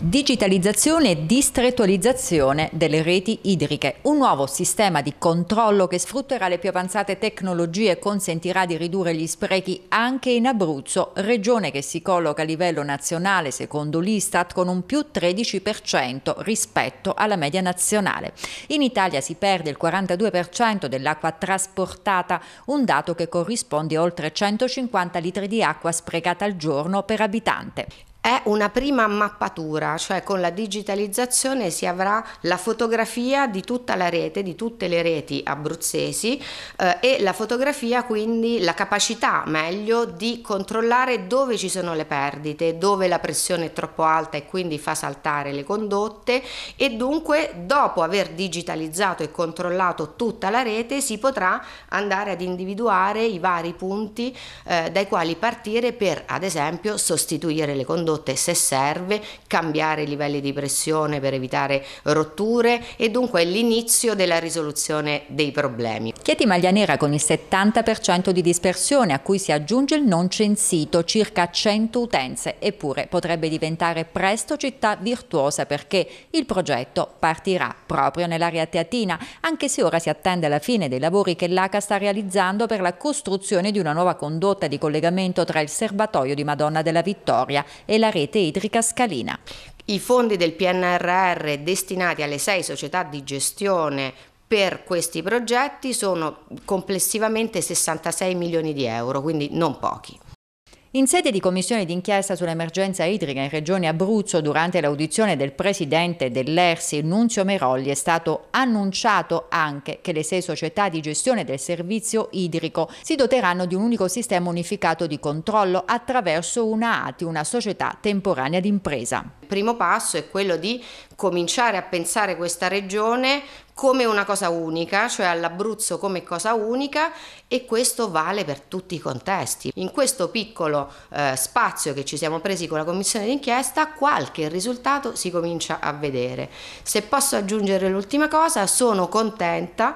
Digitalizzazione e distrettualizzazione delle reti idriche, un nuovo sistema di controllo che sfrutterà le più avanzate tecnologie consentirà di ridurre gli sprechi anche in Abruzzo, regione che si colloca a livello nazionale secondo l'Istat con un più 13% rispetto alla media nazionale. In Italia si perde il 42% dell'acqua trasportata, un dato che corrisponde a oltre 150 litri di acqua sprecata al giorno per abitante. È una prima mappatura, cioè con la digitalizzazione si avrà la fotografia di tutta la rete, di tutte le reti abruzzesi eh, e la fotografia quindi la capacità meglio di controllare dove ci sono le perdite, dove la pressione è troppo alta e quindi fa saltare le condotte e dunque dopo aver digitalizzato e controllato tutta la rete si potrà andare ad individuare i vari punti eh, dai quali partire per ad esempio sostituire le condotte prodotte se serve, cambiare i livelli di pressione per evitare rotture e dunque l'inizio della risoluzione dei problemi. Chieti maglia nera con il 70% di dispersione a cui si aggiunge il non censito, circa 100 utenze, eppure potrebbe diventare presto città virtuosa perché il progetto partirà proprio nell'area teatina, anche se ora si attende la fine dei lavori che l'ACA sta realizzando per la costruzione di una nuova condotta di collegamento tra il serbatoio di Madonna della Vittoria e e la rete idrica scalina. I fondi del PNRR destinati alle sei società di gestione per questi progetti sono complessivamente 66 milioni di euro, quindi non pochi. In sede di commissione d'inchiesta sull'emergenza idrica in Regione Abruzzo, durante l'audizione del presidente dell'ERSI, Nunzio Merolli, è stato annunciato anche che le sei società di gestione del servizio idrico si doteranno di un unico sistema unificato di controllo attraverso una ATI, una società temporanea d'impresa. Il primo passo è quello di cominciare a pensare questa regione come una cosa unica, cioè all'Abruzzo come cosa unica e questo vale per tutti i contesti. In questo piccolo eh, spazio che ci siamo presi con la commissione d'inchiesta qualche risultato si comincia a vedere. Se posso aggiungere l'ultima cosa, sono contenta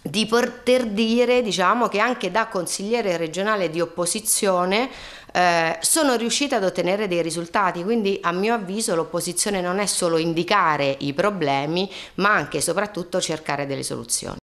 di poter dire diciamo, che anche da consigliere regionale di opposizione eh, sono riuscite ad ottenere dei risultati, quindi a mio avviso l'opposizione non è solo indicare i problemi, ma anche e soprattutto cercare delle soluzioni.